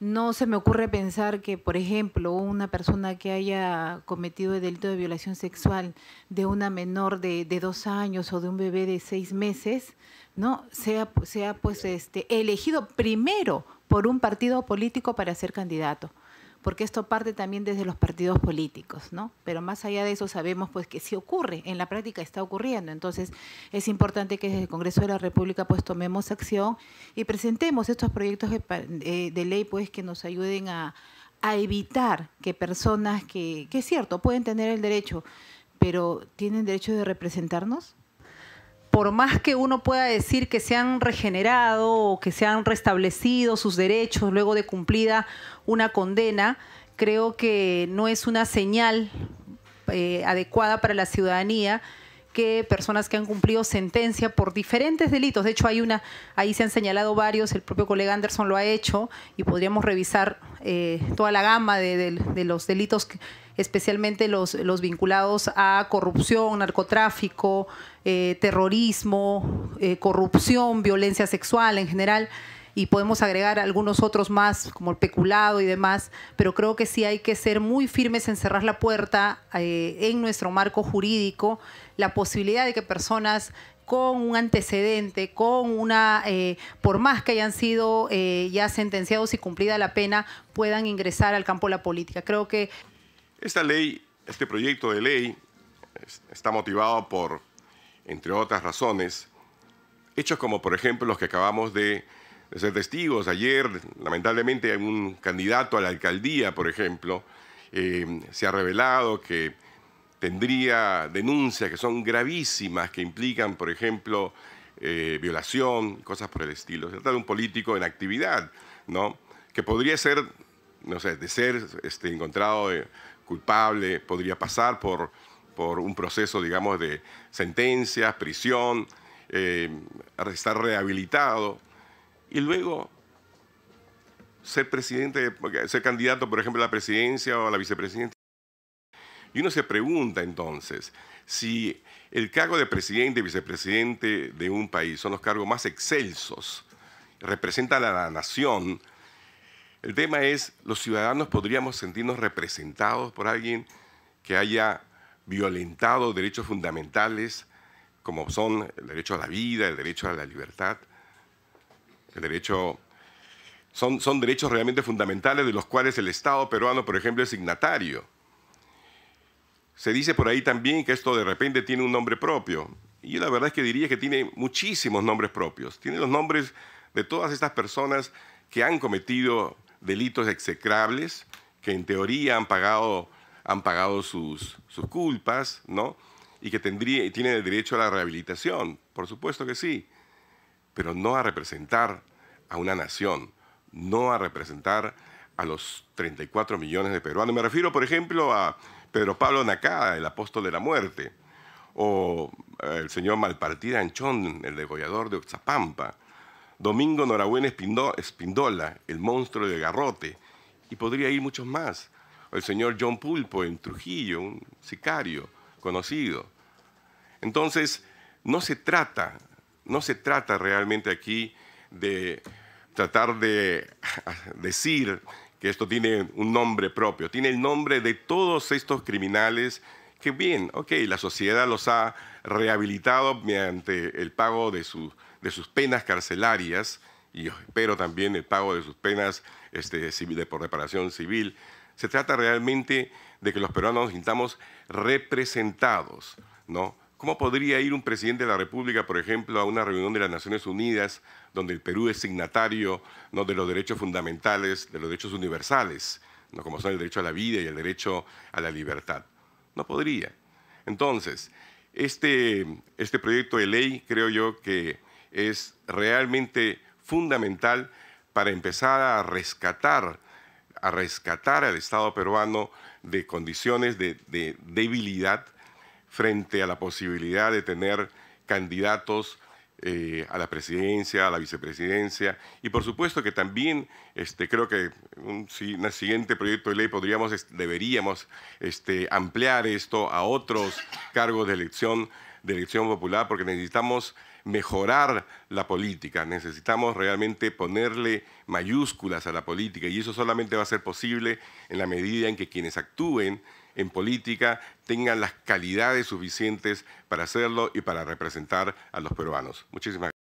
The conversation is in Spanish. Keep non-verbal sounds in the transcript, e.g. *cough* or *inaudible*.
No se me ocurre pensar que, por ejemplo, una persona que haya cometido el delito de violación sexual de una menor de, dos años o de un bebé de seis meses, ¿no? Sea, sea pues este, elegido primero por un partido político para ser candidato porque esto parte también desde los partidos políticos, ¿no? Pero más allá de eso sabemos pues que sí ocurre, en la práctica está ocurriendo, entonces es importante que desde el Congreso de la República pues tomemos acción y presentemos estos proyectos de, ley pues que nos ayuden a, a evitar que personas que, que es cierto, pueden tener el derecho, pero tienen derecho de representarnos, por más que uno pueda decir que se han regenerado o que se han restablecido sus derechos luego de cumplida una condena, creo que no es una señal eh, adecuada para la ciudadanía que personas que han cumplido sentencia por diferentes delitos, de hecho hay una, ahí se han señalado varios, el propio colega Anderson lo ha hecho y podríamos revisar eh, toda la gama de, los delitos, especialmente los, los vinculados a corrupción, narcotráfico, eh, terrorismo, eh, corrupción, violencia sexual en general y podemos agregar algunos otros más, como el peculado y demás, pero creo que sí hay que ser muy firmes en cerrar la puerta eh, en nuestro marco jurídico, la posibilidad de que personas con un antecedente, con una, eh, por más que hayan sido eh, ya sentenciados y cumplida la pena, puedan ingresar al campo de la política. Creo que... Esta ley, este proyecto de ley, está motivado por, entre otras razones, hechos como, por ejemplo, los que acabamos de ser testigos. Ayer, lamentablemente, un candidato a la alcaldía, por ejemplo, eh, se ha revelado que tendría denuncias que son gravísimas, que implican, por ejemplo, eh, violación, cosas por el estilo. Se trata de un político en actividad, ¿no? Que podría ser, no sé, de ser este, encontrado eh, culpable, podría pasar por, por un proceso, digamos, de sentencias, prisión, estar rehabilitado, y luego ser presidente, ser candidato, por ejemplo, a la presidencia o a la vicepresidencia. Y uno se pregunta entonces si el cargo de presidente y vicepresidente de un país son los cargos más excelsos, representan a la nación. El tema es, los ciudadanos podríamos sentirnos representados por alguien que haya violentado derechos fundamentales como son el derecho a la vida, el derecho a la libertad derecho, son, son derechos realmente fundamentales de los cuales el Estado peruano, por ejemplo, es signatario. Se dice por ahí también que esto de repente tiene un nombre propio. Y yo la verdad es que diría que tiene muchísimos nombres propios. Tiene los nombres de todas estas personas que han cometido delitos execrables, que en teoría han pagado, han pagado sus, culpas, ¿no? Y que tendría, tienen el derecho a la rehabilitación. Por supuesto que sí pero no a representar a una nación, no a representar a los 34 millones de peruanos. Me refiero, por ejemplo, a Pedro Pablo Nacada, el apóstol de la muerte, o eh, el señor Malpartida Anchón, el degollador de Oxapampa, Domingo Norabuena Espindola, el monstruo de Garrote, y podría ir muchos más, o el señor John Pulpo en Trujillo, un sicario conocido. Entonces, no se trata no se trata realmente aquí de tratar de *laughs* decir que esto tiene un nombre propio, tiene el nombre de todos estos criminales que bien, ok, la sociedad los ha rehabilitado mediante el pago de, sus penas carcelarias y espero también el pago de sus penas este, de, por reparación civil. Se trata realmente de que los peruanos nos sintamos representados, ¿no? ¿Cómo podría ir un presidente de la República, por ejemplo, a una reunión de las Naciones Unidas donde el Perú es signatario ¿no? de los derechos fundamentales, de los derechos universales, ¿no? como son el derecho a la vida y el derecho a la libertad? No podría. Entonces, este, este proyecto de ley creo yo que es realmente fundamental para empezar a rescatar, a rescatar al Estado peruano de condiciones de debilidad frente a la posibilidad de tener candidatos eh, a la presidencia, a la vicepresidencia, y por supuesto que también este, creo que un, si, un siguiente proyecto de ley podríamos, deberíamos este, ampliar esto a otros cargos de elección, de elección popular, porque necesitamos mejorar la política, necesitamos realmente ponerle mayúsculas a la política, y eso solamente va a ser posible en la medida en que quienes actúen en política tengan las calidades suficientes para hacerlo y para representar a los peruanos. Muchísimas gracias.